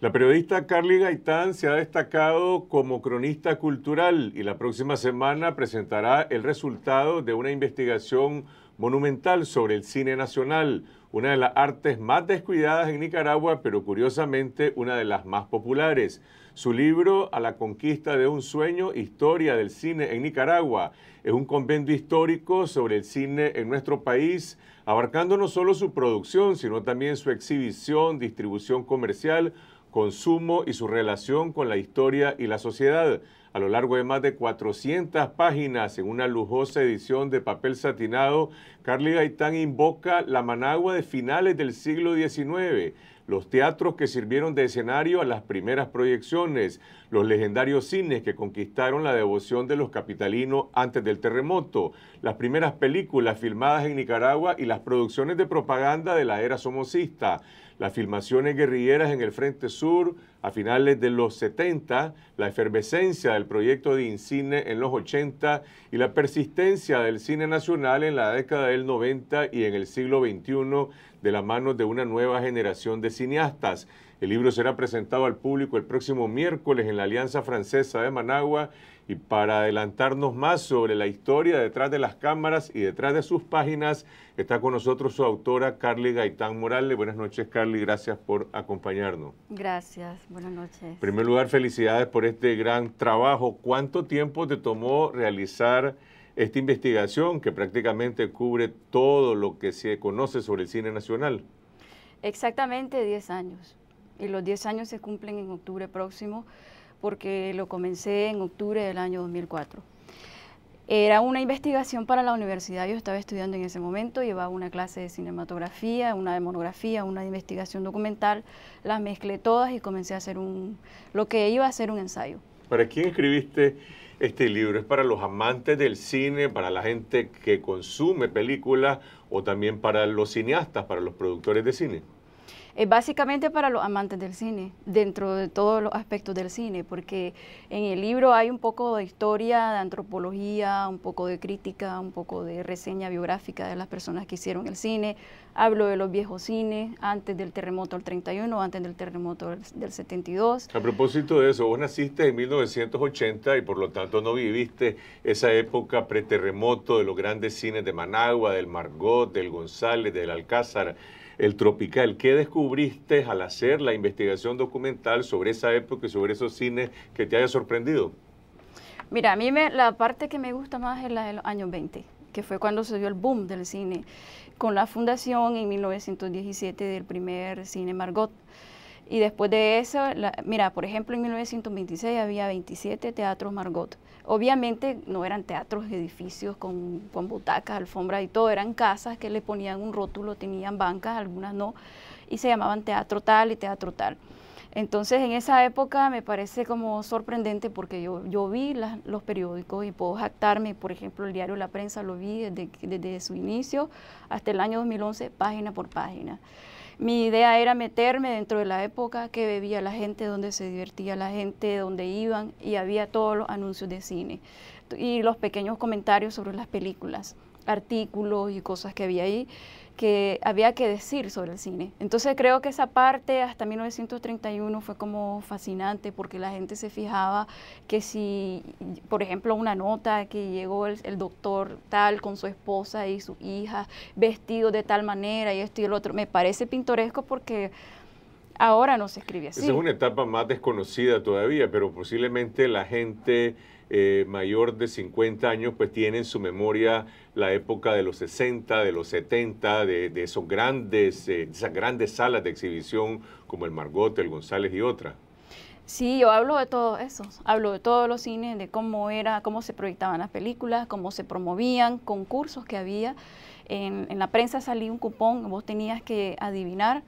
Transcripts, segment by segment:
La periodista Carly Gaitán se ha destacado como cronista cultural y la próxima semana presentará el resultado de una investigación monumental sobre el cine nacional, una de las artes más descuidadas en Nicaragua, pero curiosamente una de las más populares. Su libro, A la conquista de un sueño, historia del cine en Nicaragua, es un convento histórico sobre el cine en nuestro país, abarcando no solo su producción, sino también su exhibición, distribución comercial, consumo y su relación con la historia y la sociedad. A lo largo de más de 400 páginas en una lujosa edición de papel satinado, Carly Gaitán invoca la Managua de finales del siglo XIX, los teatros que sirvieron de escenario a las primeras proyecciones, los legendarios cines que conquistaron la devoción de los capitalinos antes del terremoto, las primeras películas filmadas en Nicaragua y las producciones de propaganda de la era somocista, las filmaciones guerrilleras en el Frente Sur, a finales de los 70, la efervescencia del proyecto de Incine en los 80 y la persistencia del cine nacional en la década del 90 y en el siglo XXI de la mano de una nueva generación de cineastas. El libro será presentado al público el próximo miércoles en la Alianza Francesa de Managua y para adelantarnos más sobre la historia detrás de las cámaras y detrás de sus páginas, está con nosotros su autora Carly Gaitán Morales. Buenas noches, Carly, gracias por acompañarnos. Gracias, buenas noches. En primer lugar, felicidades por este gran trabajo. ¿Cuánto tiempo te tomó realizar esta investigación que prácticamente cubre todo lo que se conoce sobre el cine nacional? Exactamente 10 años. Y los 10 años se cumplen en octubre próximo porque lo comencé en octubre del año 2004. Era una investigación para la universidad, yo estaba estudiando en ese momento, llevaba una clase de cinematografía, una de monografía, una de investigación documental, las mezclé todas y comencé a hacer un, lo que iba a ser un ensayo. ¿Para quién escribiste este libro? ¿Es para los amantes del cine, para la gente que consume películas o también para los cineastas, para los productores de cine? es básicamente para los amantes del cine, dentro de todos los aspectos del cine, porque en el libro hay un poco de historia, de antropología, un poco de crítica, un poco de reseña biográfica de las personas que hicieron el cine. Hablo de los viejos cines, antes del terremoto del 31, antes del terremoto del 72. A propósito de eso, vos naciste en 1980 y por lo tanto no viviste esa época preterremoto de los grandes cines de Managua, del Margot, del González, del Alcázar el tropical. ¿Qué descubriste al hacer la investigación documental sobre esa época y sobre esos cines que te haya sorprendido? Mira, a mí me, la parte que me gusta más es la de los años 20, que fue cuando se dio el boom del cine, con la fundación en 1917 del primer cine Margot. Y después de eso, mira, por ejemplo, en 1926 había 27 teatros Margot. Obviamente no eran teatros, edificios con, butacas, alfombras y todo, eran casas que le ponían un rótulo, tenían bancas, algunas no, y se llamaban teatro tal y teatro tal. Entonces, en esa época me parece como sorprendente porque yo, vi los periódicos y puedo jactarme, por ejemplo, el diario La Prensa lo vi desde, desde su inicio hasta el año 2011, página por página. Mi idea era meterme dentro de la época que bebía la gente, donde se divertía la gente, donde iban y había todos los anuncios de cine y los pequeños comentarios sobre las películas, artículos y cosas que había ahí que había que decir sobre el cine. Entonces creo que esa parte hasta 1931 fue como fascinante porque la gente se fijaba que si, por ejemplo, una nota que llegó el, doctor tal con su esposa y su hija vestido de tal manera y esto y el otro, me parece pintoresco porque ahora no se escribe así. Esa es una etapa más desconocida todavía, pero posiblemente la gente eh, mayor de 50 años pues tiene en su memoria la época de los 60, de los 70, de, esos grandes, eh, esas grandes salas de exhibición como el Margot, el González y otras. Sí, yo hablo de todo eso, hablo de todos los cines, de cómo era, cómo se proyectaban las películas, cómo se promovían, concursos que había. En, en la prensa salía un cupón, vos tenías que adivinar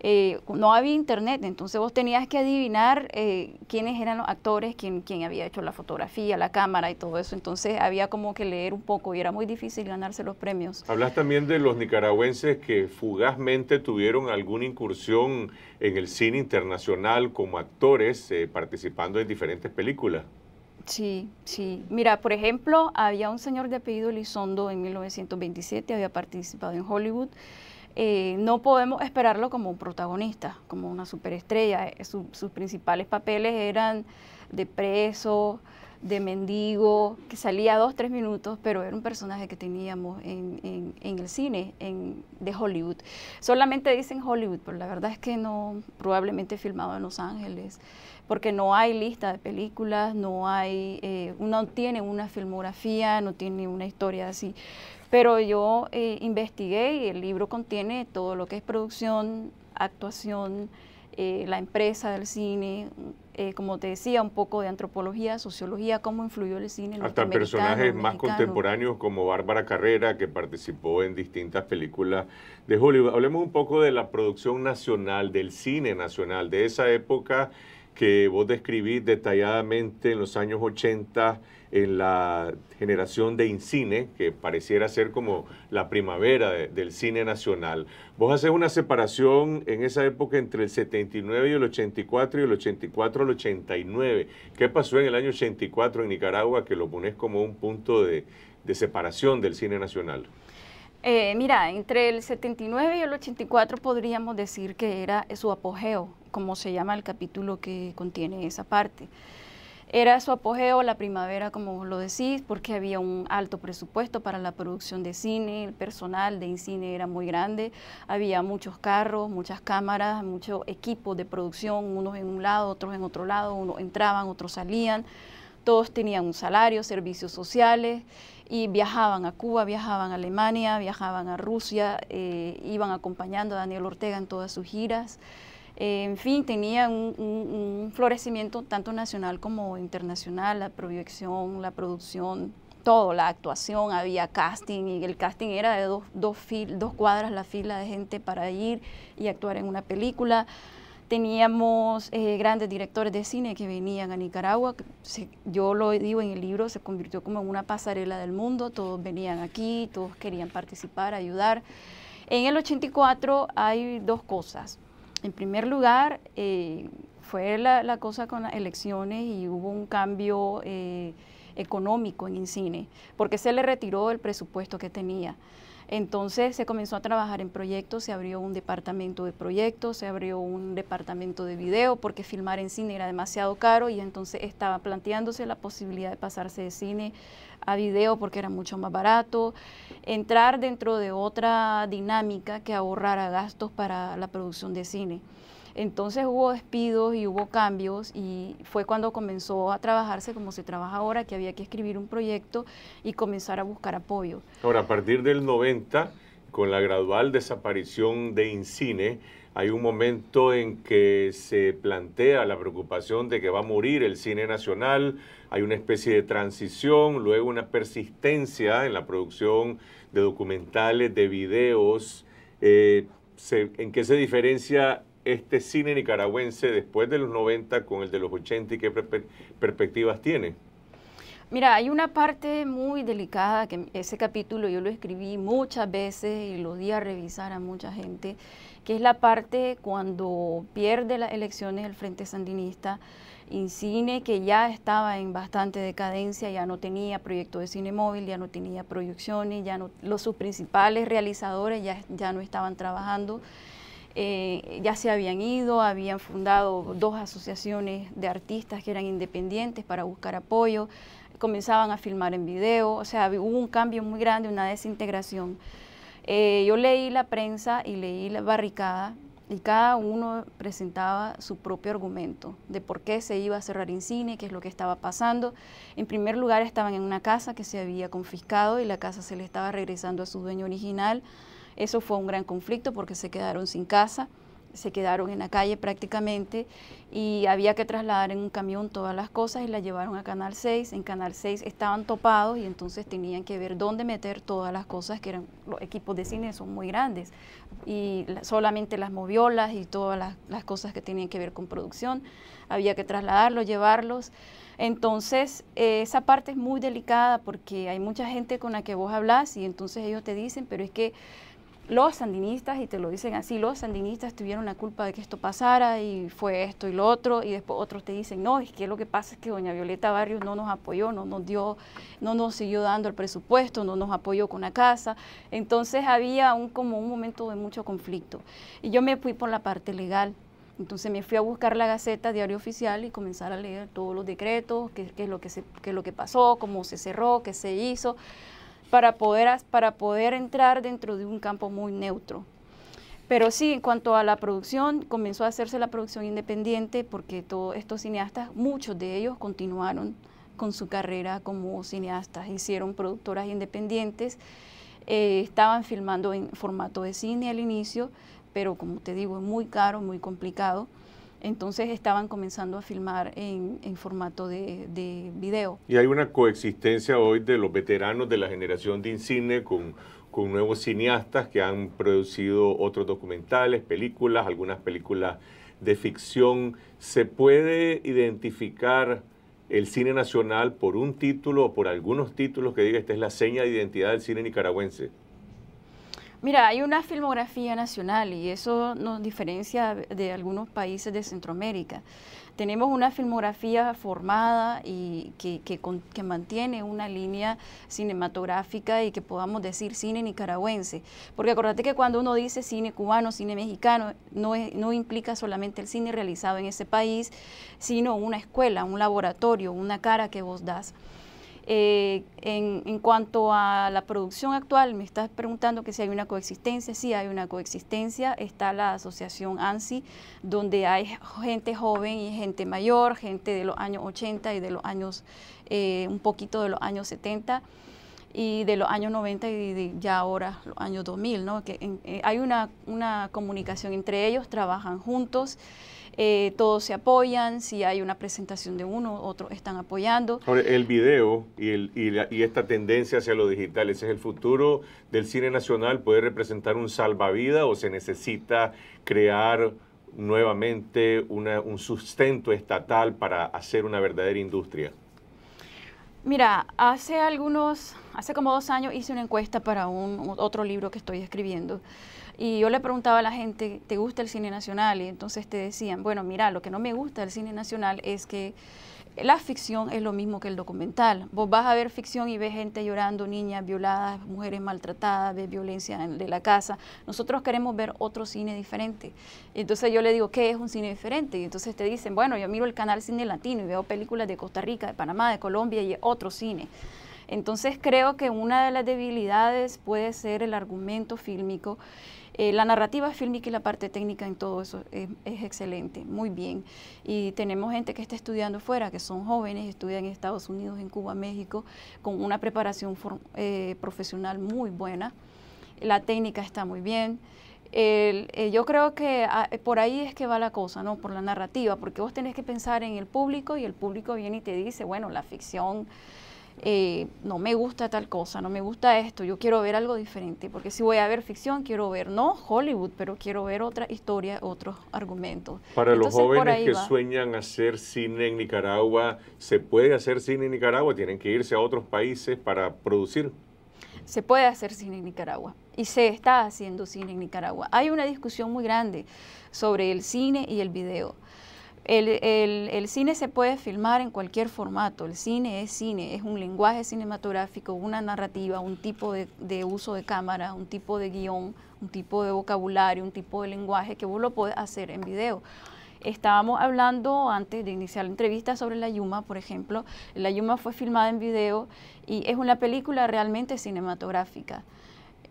eh, no había internet, entonces vos tenías que adivinar eh, quiénes eran los actores, quién, había hecho la fotografía, la cámara y todo eso, entonces había como que leer un poco y era muy difícil ganarse los premios. Hablas también de los nicaragüenses que fugazmente tuvieron alguna incursión en el cine internacional como actores eh, participando en diferentes películas. Sí, sí. Mira, por ejemplo, había un señor de apellido Elizondo en 1927, había participado en Hollywood. Eh, no podemos esperarlo como un protagonista, como una superestrella. Eh, sus principales papeles eran de preso, de mendigo, que salía dos, tres minutos, pero era un personaje que teníamos en, el cine en, de Hollywood. Solamente dicen Hollywood, pero la verdad es que no, probablemente filmado en Los Ángeles, porque no hay lista de películas, no hay, eh, uno tiene una filmografía, no tiene una historia así pero yo eh, investigué y el libro contiene todo lo que es producción, actuación, eh, la empresa del cine, eh, como te decía, un poco de antropología, sociología, cómo influyó el cine. en Hasta personajes más contemporáneos como Bárbara Carrera, que participó en distintas películas de Hollywood. Hablemos un poco de la producción nacional, del cine nacional, de esa época que vos describís detalladamente en los años 80 en la generación de Incine, que pareciera ser como la primavera del cine nacional. Vos haces una separación en esa época entre el 79 y el 84 y el 84 al 89. ¿Qué pasó en el año 84 en Nicaragua que lo pones como un punto de separación del cine nacional? Eh, mira, entre el 79 y el 84 podríamos decir que era su apogeo, como se llama el capítulo que contiene esa parte. Era su apogeo la primavera, como lo decís, porque había un alto presupuesto para la producción de cine, el personal de cine era muy grande, había muchos carros, muchas cámaras, muchos equipos de producción, unos en un lado, otros en otro lado, unos entraban, otros salían todos tenían un salario, servicios sociales y viajaban a Cuba, viajaban a Alemania, viajaban a Rusia, eh, iban acompañando a Daniel Ortega en todas sus giras. Eh, en fin, tenían un, florecimiento tanto nacional como internacional, la proyección, la producción, todo, la actuación, había casting y el casting era de dos, dos, dos cuadras la fila de gente para ir y actuar en una película. Teníamos eh, grandes directores de cine que venían a Nicaragua. yo lo digo en el libro, se convirtió como en una pasarela del mundo. Todos venían aquí, todos querían participar, ayudar. En el 84 hay dos cosas. En primer lugar, eh, fue la, cosa con las elecciones y hubo un cambio eh, económico en el cine, porque se le retiró el presupuesto que tenía. Entonces se comenzó a trabajar en proyectos, se abrió un departamento de proyectos, se abrió un departamento de video, porque filmar en cine era demasiado caro y entonces estaba planteándose la posibilidad de pasarse de cine a video porque era mucho más barato, entrar dentro de otra dinámica que ahorrara gastos para la producción de cine. Entonces hubo despidos y hubo cambios y fue cuando comenzó a trabajarse como se trabaja ahora, que había que escribir un proyecto y comenzar a buscar apoyo. Ahora, a partir del 90, con la gradual desaparición de Incine, hay un momento en que se plantea la preocupación de que va a morir el cine nacional, hay una especie de transición, luego una persistencia en la producción de documentales, de videos. Eh, ¿En qué se diferencia este cine nicaragüense después de los 90 con el de los 80 y qué perspectivas tiene? Mira, hay una parte muy delicada que ese capítulo yo lo escribí muchas veces y lo di a revisar a mucha gente, que es la parte cuando pierde las elecciones el Frente Sandinista, en cine que ya estaba en bastante decadencia, ya no tenía proyecto de cine móvil, ya no tenía proyecciones, ya no, los sus principales realizadores ya, ya no estaban trabajando. Eh, ya se habían ido, habían fundado dos asociaciones de artistas que eran independientes para buscar apoyo, comenzaban a filmar en video, o sea, hubo un cambio muy grande, una desintegración. Eh, yo leí la prensa y leí la barricada y cada uno presentaba su propio argumento de por qué se iba a cerrar en cine, qué es lo que estaba pasando. En primer lugar, estaban en una casa que se había confiscado y la casa se le estaba regresando a su dueño original. Eso fue un gran conflicto porque se quedaron sin casa, se quedaron en la calle prácticamente y había que trasladar en un camión todas las cosas y las llevaron a Canal 6. En Canal 6 estaban topados y entonces tenían que ver dónde meter todas las cosas que eran, los equipos de cine son muy grandes y solamente las moviolas y todas las, cosas que tenían que ver con producción, había que trasladarlos, llevarlos. Entonces, eh, esa parte es muy delicada porque hay mucha gente con la que vos hablas y entonces ellos te dicen, pero es que los sandinistas, y te lo dicen así, los sandinistas tuvieron la culpa de que esto pasara y fue esto y lo otro, y después otros te dicen, no, es que lo que pasa es que doña Violeta Barrios no nos apoyó, no nos dio, no nos siguió dando el presupuesto, no nos apoyó con la casa. Entonces había un, como un momento de mucho conflicto. Y yo me fui por la parte legal. Entonces me fui a buscar la Gaceta Diario Oficial y comenzar a leer todos los decretos, es, lo que se, qué es lo que pasó, cómo se cerró, qué se hizo para poder, entrar dentro de un campo muy neutro. Pero sí, en cuanto a la producción, comenzó a hacerse la producción independiente porque todos estos cineastas, muchos de ellos continuaron con su carrera como cineastas, hicieron productoras independientes, eh, estaban filmando en formato de cine al inicio, pero como te digo, es muy caro, muy complicado. Entonces estaban comenzando a filmar en, formato de, video. Y hay una coexistencia hoy de los veteranos de la generación de Incine con, con nuevos cineastas que han producido otros documentales, películas, algunas películas de ficción. ¿Se puede identificar el cine nacional por un título o por algunos títulos que diga esta es la seña de identidad del cine nicaragüense? Mira, hay una filmografía nacional y eso nos diferencia de algunos países de Centroamérica. Tenemos una filmografía formada y que, mantiene una línea cinematográfica y que podamos decir cine nicaragüense. Porque acordate que cuando uno dice cine cubano, cine mexicano, no, no implica solamente el cine realizado en ese país, sino una escuela, un laboratorio, una cara que vos das. Eh, en, cuanto a la producción actual, me estás preguntando que si hay una coexistencia. Sí, hay una coexistencia. Está la asociación ANSI, donde hay gente joven y gente mayor, gente de los años 80 y de los años, eh, un poquito de los años 70 y de los años 90 y ya ahora los años 2000, ¿no? Que eh, hay una, una comunicación entre ellos, trabajan juntos. Eh, todos se apoyan, si hay una presentación de uno, otros están apoyando. el video y, esta tendencia hacia lo digital, es el futuro del cine nacional? ¿Puede representar un salvavidas o se necesita crear nuevamente un sustento estatal para hacer una verdadera industria? Mira, hace algunos, hace como dos años hice una encuesta para un, otro libro que estoy escribiendo y yo le preguntaba a la gente, ¿te gusta el cine nacional? Y entonces te decían, bueno, mira, lo que no me gusta del cine nacional es que la ficción es lo mismo que el documental. Vos vas a ver ficción y ves gente llorando, niñas violadas, mujeres maltratadas, ves violencia de la casa. Nosotros queremos ver otro cine diferente. Entonces yo le digo, ¿qué es un cine diferente? Y entonces te dicen, bueno, yo miro el canal Cine Latino y veo películas de Costa Rica, de Panamá, de Colombia y otro cine. Entonces creo que una de las debilidades puede ser el argumento fílmico eh, la narrativa fílmica y la parte técnica en todo eso es, excelente, muy bien. Y tenemos gente que está estudiando fuera, que son jóvenes, estudian en Estados Unidos, en Cuba, México, con una preparación eh, profesional muy buena. La técnica está muy bien. Eh, yo creo que ah, por ahí es que va la cosa, ¿no? Por la narrativa, porque vos tenés que pensar en el público y el público viene y te dice, bueno, la ficción eh, no me gusta tal cosa, no me gusta esto, yo quiero ver algo diferente, porque si voy a ver ficción, quiero ver no Hollywood, pero quiero ver otra historia, otros argumentos. Para los jóvenes que sueñan hacer cine en Nicaragua, ¿se puede hacer cine en Nicaragua? ¿Tienen que irse a otros países para producir? Se puede hacer cine en Nicaragua y se está haciendo cine en Nicaragua. Hay una discusión muy grande sobre el cine y el video. El, cine se puede filmar en cualquier formato, el cine es cine, es un lenguaje cinematográfico, una narrativa, un tipo de, de uso de cámara, un tipo de guión, un tipo de vocabulario, un tipo de lenguaje que vos lo podés hacer en video. Estábamos hablando antes de iniciar la entrevista sobre La Yuma, por ejemplo. La Yuma fue filmada en video y es una película realmente cinematográfica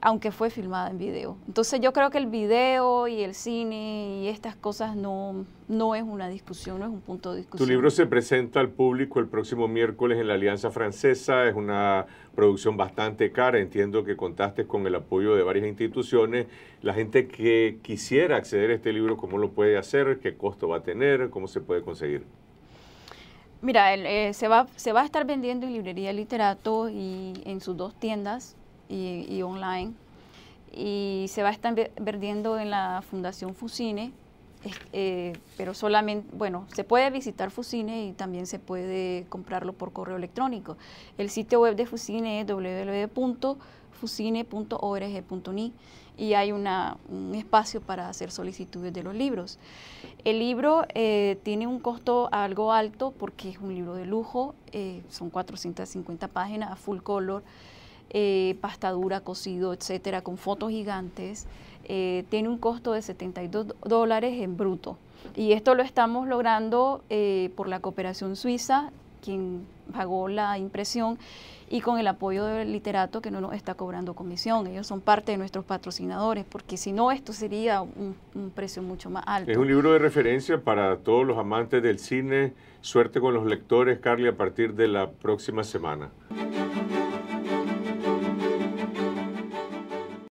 aunque fue filmada en video. Entonces yo creo que el video y el cine y estas cosas no, no es una discusión, no es un punto de discusión. Tu libro se presenta al público el próximo miércoles en la Alianza Francesa, es una producción bastante cara, entiendo que contaste con el apoyo de varias instituciones. La gente que quisiera acceder a este libro, ¿cómo lo puede hacer? ¿Qué costo va a tener? ¿Cómo se puede conseguir? Mira, eh, se, va, se va a estar vendiendo en Librería Literato y en sus dos tiendas, y, online. Y se va a estar vendiendo en la Fundación Fusine, eh, pero solamente, bueno, se puede visitar Fusine y también se puede comprarlo por correo electrónico. El sitio web de Fusine es www.fusine.org.ni y hay un espacio para hacer solicitudes de los libros. El libro eh, tiene un costo algo alto porque es un libro de lujo, eh, son 450 páginas a full color eh, pastadura, cocido, etcétera, con fotos gigantes, eh, tiene un costo de 72 dólares en bruto. Y esto lo estamos logrando eh, por la cooperación suiza, quien pagó la impresión, y con el apoyo del literato que no nos está cobrando comisión. Ellos son parte de nuestros patrocinadores, porque si no, esto sería un precio mucho más alto. Es un libro de referencia para todos los amantes del cine. Suerte con los lectores, Carly, a partir de la próxima semana.